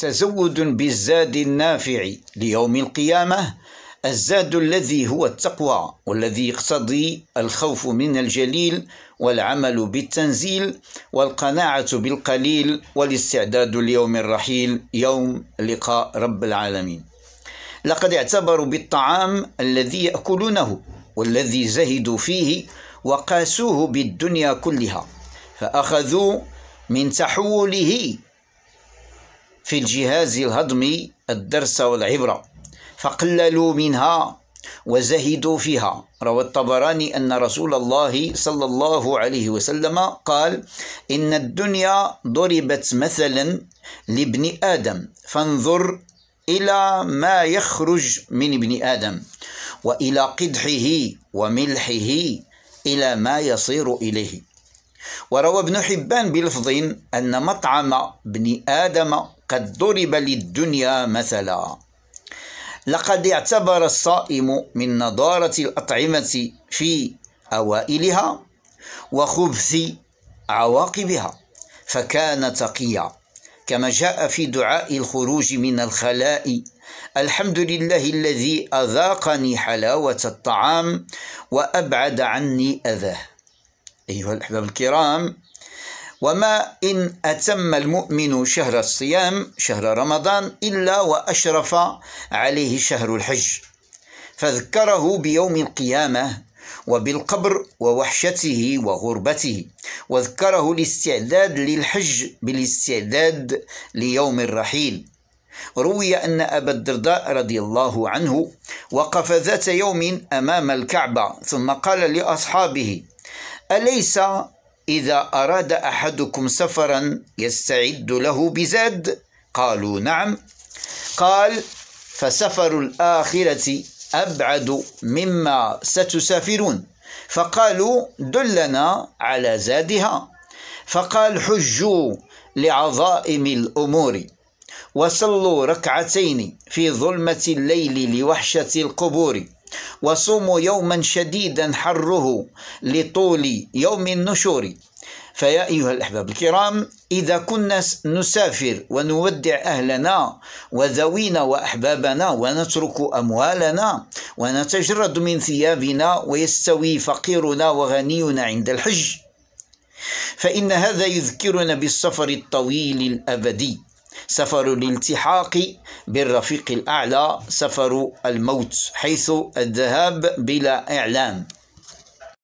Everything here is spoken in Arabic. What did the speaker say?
تزود بالزاد النافع ليوم القيامه الزاد الذي هو التقوى والذي يقتضي الخوف من الجليل والعمل بالتنزيل والقناعه بالقليل والاستعداد ليوم الرحيل يوم لقاء رب العالمين لقد اعتبروا بالطعام الذي ياكلونه والذي زهدوا فيه وقاسوه بالدنيا كلها فاخذوا من تحوله في الجهاز الهضمي الدرس والعبرة فقللوا منها وزهدوا فيها روى الطبراني أن رسول الله صلى الله عليه وسلم قال إن الدنيا ضربت مثلا لابن آدم فانظر إلى ما يخرج من ابن آدم وإلى قدحه وملحه إلى ما يصير إليه وروى ابن حبان بلفظ أن مطعم ابن آدم قد ضرب للدنيا مثلا لقد اعتبر الصائم من نضارة الأطعمة في أوائلها وخبث عواقبها فكان تقيا كما جاء في دعاء الخروج من الخلاء الحمد لله الذي أذاقني حلاوة الطعام وأبعد عني أذاه أيها الأحباب الكرام وما إن أتم المؤمن شهر الصيام شهر رمضان إلا وأشرف عليه شهر الحج فذكره بيوم القيامة وبالقبر ووحشته وغربته وذكره الاستعداد للحج بالاستعداد ليوم الرحيل روي أن أبا الدرداء رضي الله عنه وقف ذات يوم أمام الكعبة ثم قال لأصحابه أليس إذا أراد أحدكم سفرا يستعد له بزاد قالوا نعم قال فسفر الآخرة أبعد مما ستسافرون فقالوا دلنا على زادها فقال حجوا لعظائم الأمور وصلوا ركعتين في ظلمة الليل لوحشة القبور وصوموا يوما شديدا حره لطول يوم النشور فيا أيها الأحباب الكرام إذا كنا نسافر ونودع أهلنا وذوينا وأحبابنا ونترك أموالنا ونتجرد من ثيابنا ويستوي فقيرنا وغنينا عند الحج فإن هذا يذكرنا بالسفر الطويل الأبدي سفر الالتحاق بالرفيق الأعلى سفر الموت حيث الذهاب بلا إعلام